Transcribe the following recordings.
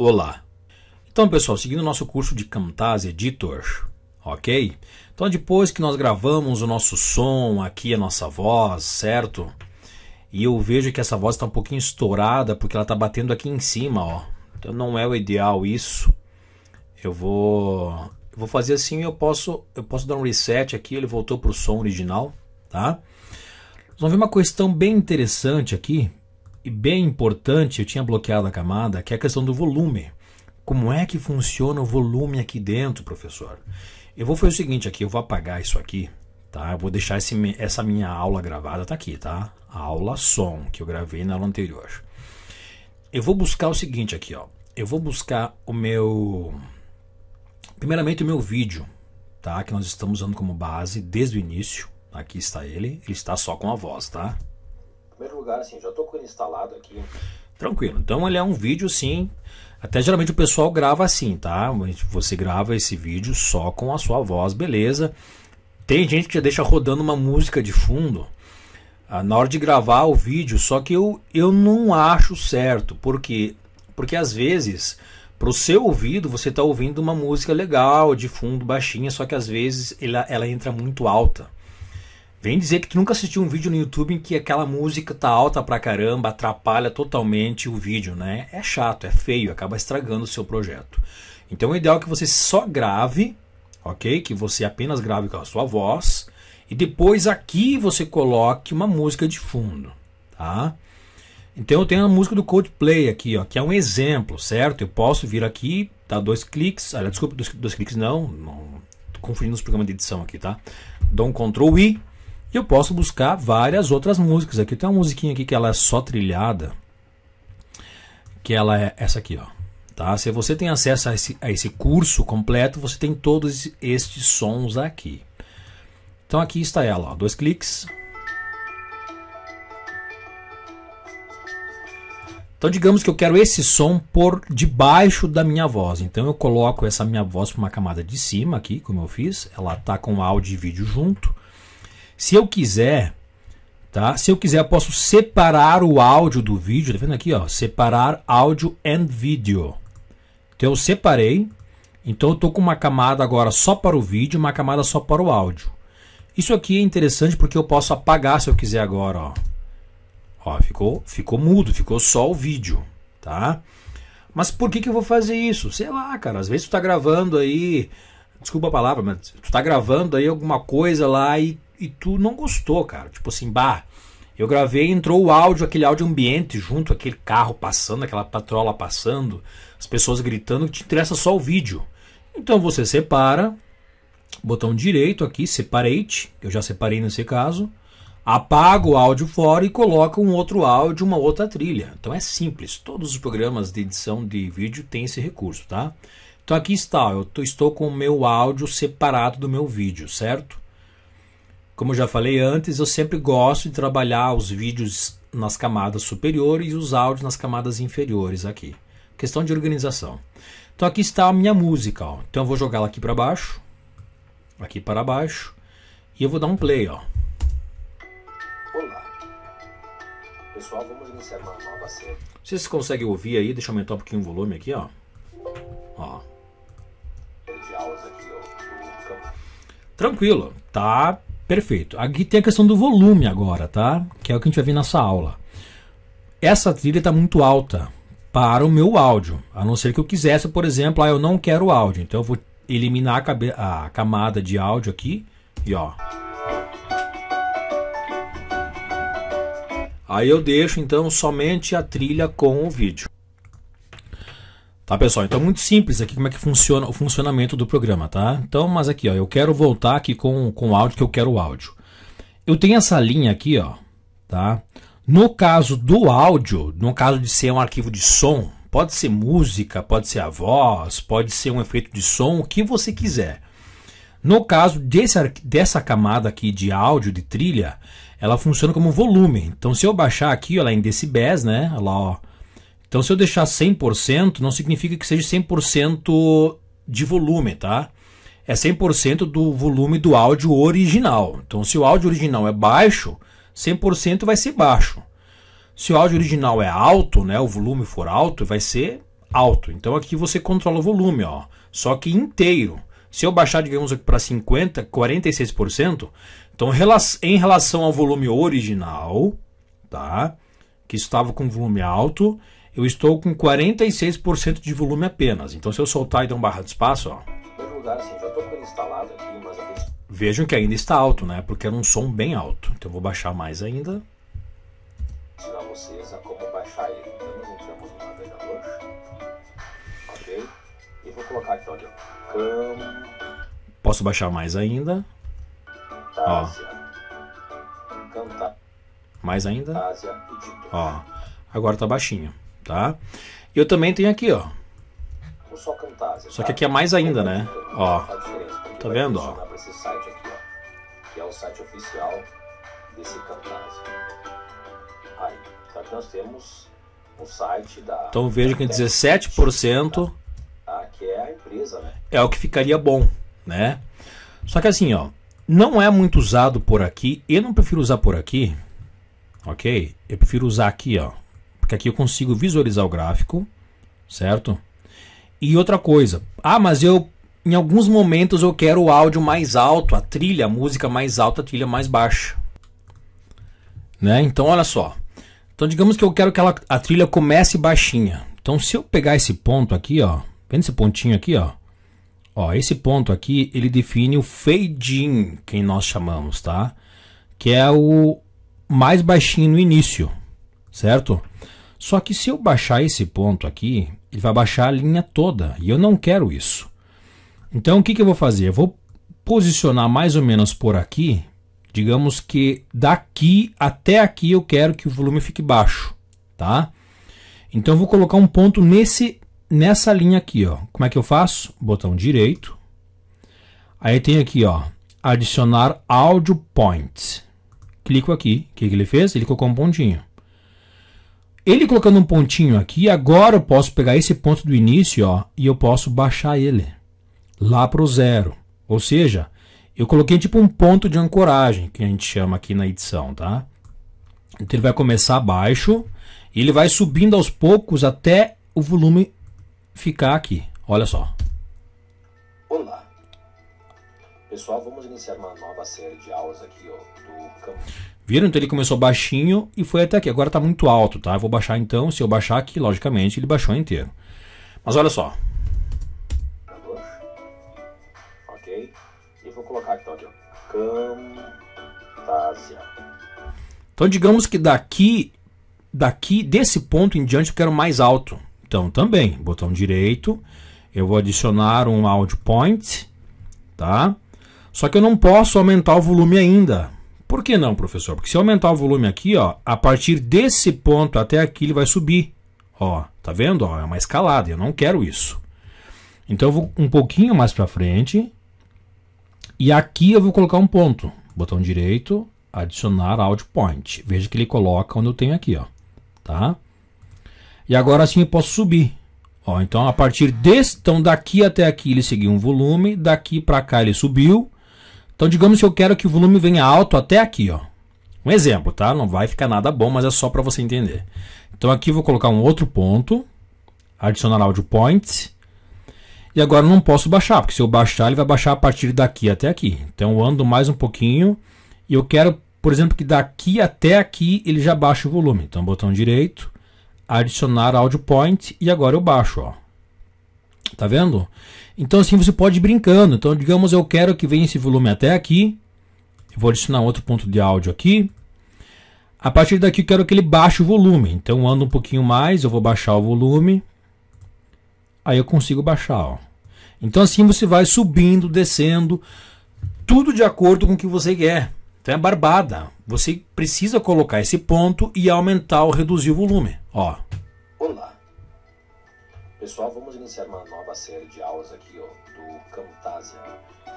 Olá. Então, pessoal, seguindo o nosso curso de Camtasia Editor, ok? Então, depois que nós gravamos o nosso som aqui, a nossa voz, certo? E eu vejo que essa voz está um pouquinho estourada porque ela está batendo aqui em cima, ó. Então, não é o ideal isso. Eu vou, eu vou fazer assim, eu posso, eu posso dar um reset aqui. Ele voltou para o som original, tá? vamos ver uma questão bem interessante aqui e bem importante, eu tinha bloqueado a camada, que é a questão do volume. Como é que funciona o volume aqui dentro, professor? Eu vou fazer o seguinte aqui, eu vou apagar isso aqui, tá? Eu vou deixar esse, essa minha aula gravada, tá aqui, tá? A aula som, que eu gravei na aula anterior. Eu vou buscar o seguinte aqui, ó. Eu vou buscar o meu... Primeiramente o meu vídeo, tá? Que nós estamos usando como base desde o início. Aqui está ele, ele está só com a voz, tá? primeiro lugar, assim, já estou com ele instalado aqui. Tranquilo. Então ele é um vídeo sim. Até geralmente o pessoal grava assim, tá? Você grava esse vídeo só com a sua voz, beleza. Tem gente que já deixa rodando uma música de fundo ah, na hora de gravar o vídeo, só que eu, eu não acho certo, porque porque às vezes para o seu ouvido você está ouvindo uma música legal de fundo baixinha, só que às vezes ela, ela entra muito alta. Vem dizer que tu nunca assistiu um vídeo no YouTube em que aquela música tá alta pra caramba, atrapalha totalmente o vídeo, né? É chato, é feio, acaba estragando o seu projeto. Então o ideal é que você só grave, ok? Que você apenas grave com a sua voz e depois aqui você coloque uma música de fundo, tá? Então eu tenho a música do Coldplay aqui, ó, que é um exemplo, certo? Eu posso vir aqui, dar dois cliques, aliás, ah, desculpa, dois, dois cliques não, não tô confundindo os programas de edição aqui, tá? Dou um Ctrl I e eu posso buscar várias outras músicas. Aqui tem uma musiquinha aqui que ela é só trilhada. Que ela é essa aqui, ó. Tá? Se você tem acesso a esse, a esse curso completo, você tem todos estes sons aqui. Então aqui está ela, ó. dois cliques. Então digamos que eu quero esse som por debaixo da minha voz. Então eu coloco essa minha voz para uma camada de cima aqui, como eu fiz. Ela está com áudio e vídeo junto. Se eu quiser, tá? Se eu quiser, eu posso separar o áudio do vídeo. Tá vendo aqui, ó? Separar áudio and vídeo. Então eu separei. Então eu tô com uma camada agora só para o vídeo, uma camada só para o áudio. Isso aqui é interessante porque eu posso apagar se eu quiser agora, ó. Ó, ficou, ficou mudo, ficou só o vídeo, tá? Mas por que, que eu vou fazer isso? Sei lá, cara. Às vezes tu tá gravando aí, desculpa a palavra, mas tu tá gravando aí alguma coisa lá e e tu não gostou, cara. Tipo assim, bah, eu gravei, entrou o áudio, aquele áudio ambiente junto, aquele carro passando, aquela patrola passando, as pessoas gritando, te interessa só o vídeo. Então você separa, botão direito aqui, separate, que eu já separei nesse caso, apaga o áudio fora e coloca um outro áudio, uma outra trilha. Então é simples, todos os programas de edição de vídeo têm esse recurso, tá? Então aqui está, eu estou com o meu áudio separado do meu vídeo, certo? Como eu já falei antes, eu sempre gosto de trabalhar os vídeos nas camadas superiores e os áudios nas camadas inferiores aqui. Questão de organização. Então aqui está a minha música. Ó. Então eu vou jogá-la aqui para baixo, aqui para baixo, e eu vou dar um play. Ó. Olá, pessoal, vamos iniciar uma nova série. Vocês conseguem ouvir aí? Deixa eu aumentar um pouquinho o volume aqui, ó. Ó. Tranquilo, tá Perfeito. Aqui tem a questão do volume agora, tá? Que é o que a gente vai ver nessa aula. Essa trilha está muito alta para o meu áudio, a não ser que eu quisesse, por exemplo, ah, eu não quero áudio. Então eu vou eliminar a, a camada de áudio aqui e ó. Aí eu deixo então somente a trilha com o vídeo. Tá, pessoal? Então é muito simples aqui como é que funciona o funcionamento do programa, tá? Então, mas aqui, ó, eu quero voltar aqui com, com o áudio, que eu quero o áudio. Eu tenho essa linha aqui, ó, tá? No caso do áudio, no caso de ser um arquivo de som, pode ser música, pode ser a voz, pode ser um efeito de som, o que você quiser. No caso desse, dessa camada aqui de áudio, de trilha, ela funciona como volume. Então, se eu baixar aqui, ó, lá em decibéis, né, lá, ó, então, se eu deixar 100%, não significa que seja 100% de volume, tá? É 100% do volume do áudio original. Então, se o áudio original é baixo, 100% vai ser baixo. Se o áudio original é alto, né, o volume for alto, vai ser alto. Então, aqui você controla o volume, ó, só que inteiro. Se eu baixar, digamos, para 50, 46%, então em relação ao volume original, tá? Que estava com volume alto, eu estou com 46% de volume apenas. Então, se eu soltar e dar um barra de espaço, ó. Assim, Vejam que ainda está alto, né? Porque era um som bem alto. Então, eu vou baixar mais ainda. Ensinar vocês a como baixar ele. Então, entramos no navegador. Ok? E vou colocar então aqui, ó. Cam... Posso baixar mais ainda. Tá, tá. Mais ainda. ó. Agora tá baixinho tá? Eu também tenho aqui, ó. Só, que aqui é mais ainda, né? Ó, tá vendo, ó? É o site oficial desse Aí, então aqui nós temos o site da. Então que 17% é tá? aqui ah, é a empresa, né? É o que ficaria bom, né? Só que assim, ó, não é muito usado por aqui. Eu não prefiro usar por aqui, ok? Eu prefiro usar aqui, ó porque aqui eu consigo visualizar o gráfico, certo? E outra coisa, ah, mas eu em alguns momentos eu quero o áudio mais alto, a trilha, a música mais alta, a trilha mais baixa. Né? Então olha só. Então digamos que eu quero que ela, a trilha comece baixinha. Então se eu pegar esse ponto aqui, ó, vendo esse pontinho aqui, ó, ó, esse ponto aqui, ele define o fade in, que nós chamamos, tá? Que é o mais baixinho no início, certo? Só que se eu baixar esse ponto aqui, ele vai baixar a linha toda e eu não quero isso. Então o que, que eu vou fazer? Eu vou posicionar mais ou menos por aqui. Digamos que daqui até aqui eu quero que o volume fique baixo, tá? Então eu vou colocar um ponto nesse nessa linha aqui, ó. Como é que eu faço? Botão direito. Aí tem aqui, ó, adicionar áudio point. Clico aqui. O que, que ele fez? Ele colocou um pontinho. Ele colocando um pontinho aqui, agora eu posso pegar esse ponto do início ó, e eu posso baixar ele lá para o zero. Ou seja, eu coloquei tipo um ponto de ancoragem, que a gente chama aqui na edição. Tá? Então ele vai começar abaixo e ele vai subindo aos poucos até o volume ficar aqui. Olha só. Pessoal, vamos iniciar uma nova série de aulas aqui, ó, do campo. Viram? Então ele começou baixinho e foi até aqui. Agora está muito alto, tá? Eu vou baixar então. Se eu baixar aqui, logicamente, ele baixou inteiro. Mas olha só. Ok? E vou colocar então aqui, ó. Camtasia. Então digamos que daqui, daqui desse ponto em diante eu quero mais alto. Então também, botão direito, eu vou adicionar um audio point, Tá? Só que eu não posso aumentar o volume ainda. Por que não, professor? Porque se eu aumentar o volume aqui, ó, a partir desse ponto até aqui ele vai subir. Ó, tá vendo? Ó, é uma escalada, eu não quero isso. Então eu vou um pouquinho mais para frente e aqui eu vou colocar um ponto. Botão direito, adicionar audio point. Veja que ele coloca onde eu tenho aqui, ó, tá? E agora sim eu posso subir. Ó, então a partir desse, então daqui até aqui ele seguiu um volume, daqui para cá ele subiu então, digamos que eu quero que o volume venha alto até aqui, ó. Um exemplo, tá? Não vai ficar nada bom, mas é só para você entender. Então, aqui eu vou colocar um outro ponto, adicionar áudio point. E agora eu não posso baixar, porque se eu baixar, ele vai baixar a partir daqui até aqui. Então, eu ando mais um pouquinho e eu quero, por exemplo, que daqui até aqui ele já baixe o volume. Então, botão direito, adicionar áudio point e agora eu baixo, ó. Tá vendo? Então assim você pode ir brincando. Então digamos eu quero que venha esse volume até aqui. Eu vou adicionar outro ponto de áudio aqui. A partir daqui eu quero que ele baixe o volume. Então ando um pouquinho mais, eu vou baixar o volume. Aí eu consigo baixar. Ó. Então assim você vai subindo, descendo, tudo de acordo com o que você quer. Então é barbada. Você precisa colocar esse ponto e aumentar ou reduzir o volume. Ó. Olá. Pessoal, vamos iniciar uma nova série de aulas aqui, ó, do Camtasia.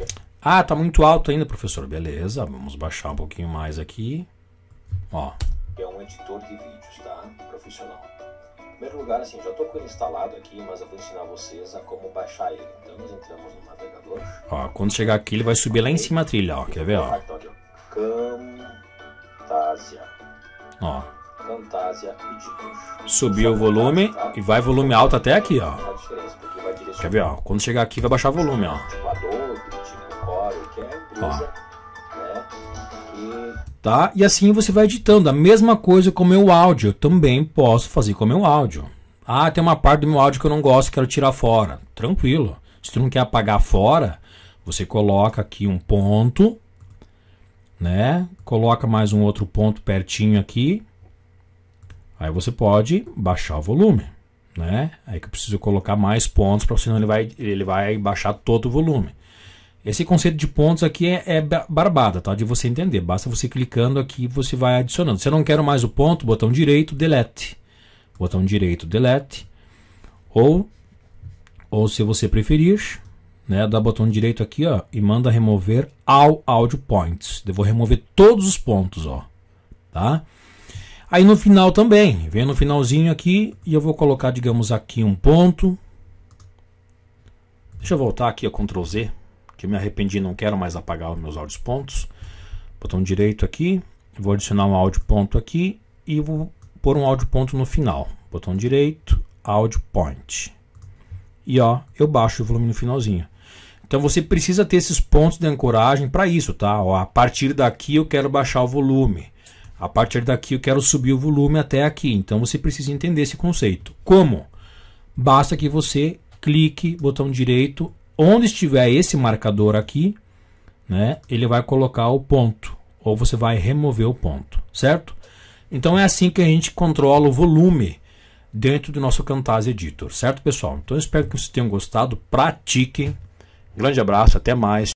É ah, tá muito alto ainda, professor. Beleza, vamos baixar um pouquinho mais aqui. Ó. É um editor de vídeos, tá? Profissional. Em primeiro lugar, assim, já tô com ele instalado aqui, mas eu vou ensinar vocês a como baixar ele. Então, nós entramos no navegador. Ó, quando chegar aqui, ele vai subir lá em cima a trilha, ó. Quer ver, ó? Tá, Camtasia. Ó, fantasia e de luxo. Subiu o volume tá? e vai volume alto até aqui, ó. Quer ver, ó? Quando chegar aqui vai baixar o volume, ó. Tipo tipo é né? Tá? E assim você vai editando. A mesma coisa com o meu áudio. Eu também posso fazer com o meu áudio. Ah, tem uma parte do meu áudio que eu não gosto, quero tirar fora. Tranquilo. Se tu não quer apagar fora, você coloca aqui um ponto, né? Coloca mais um outro ponto pertinho aqui Aí você pode baixar o volume, né? Aí que eu preciso colocar mais pontos, para senão ele vai, ele vai baixar todo o volume. Esse conceito de pontos aqui é, é, barbada, tá? De você entender. Basta você clicando aqui, você vai adicionando. Se eu não quero mais o ponto, botão direito, delete. Botão direito, delete. Ou, ou se você preferir, né? Dá botão direito aqui, ó, e manda remover all audio points. Eu vou remover todos os pontos, ó, tá? Aí no final também, vem no finalzinho aqui e eu vou colocar, digamos, aqui um ponto. Deixa eu voltar aqui a Ctrl Z, que eu me arrependi, não quero mais apagar os meus áudios pontos. Botão direito aqui, vou adicionar um áudio ponto aqui e vou pôr um áudio ponto no final. Botão direito, áudio point. E ó, eu baixo o volume no finalzinho. Então você precisa ter esses pontos de ancoragem para isso, tá? Ó, a partir daqui eu quero baixar o volume. A partir daqui eu quero subir o volume até aqui. Então você precisa entender esse conceito. Como? Basta que você clique, botão direito, onde estiver esse marcador aqui, né, ele vai colocar o ponto. Ou você vai remover o ponto, certo? Então é assim que a gente controla o volume dentro do nosso Camtasia Editor, certo pessoal? Então espero que vocês tenham gostado, pratiquem. Grande abraço, até mais.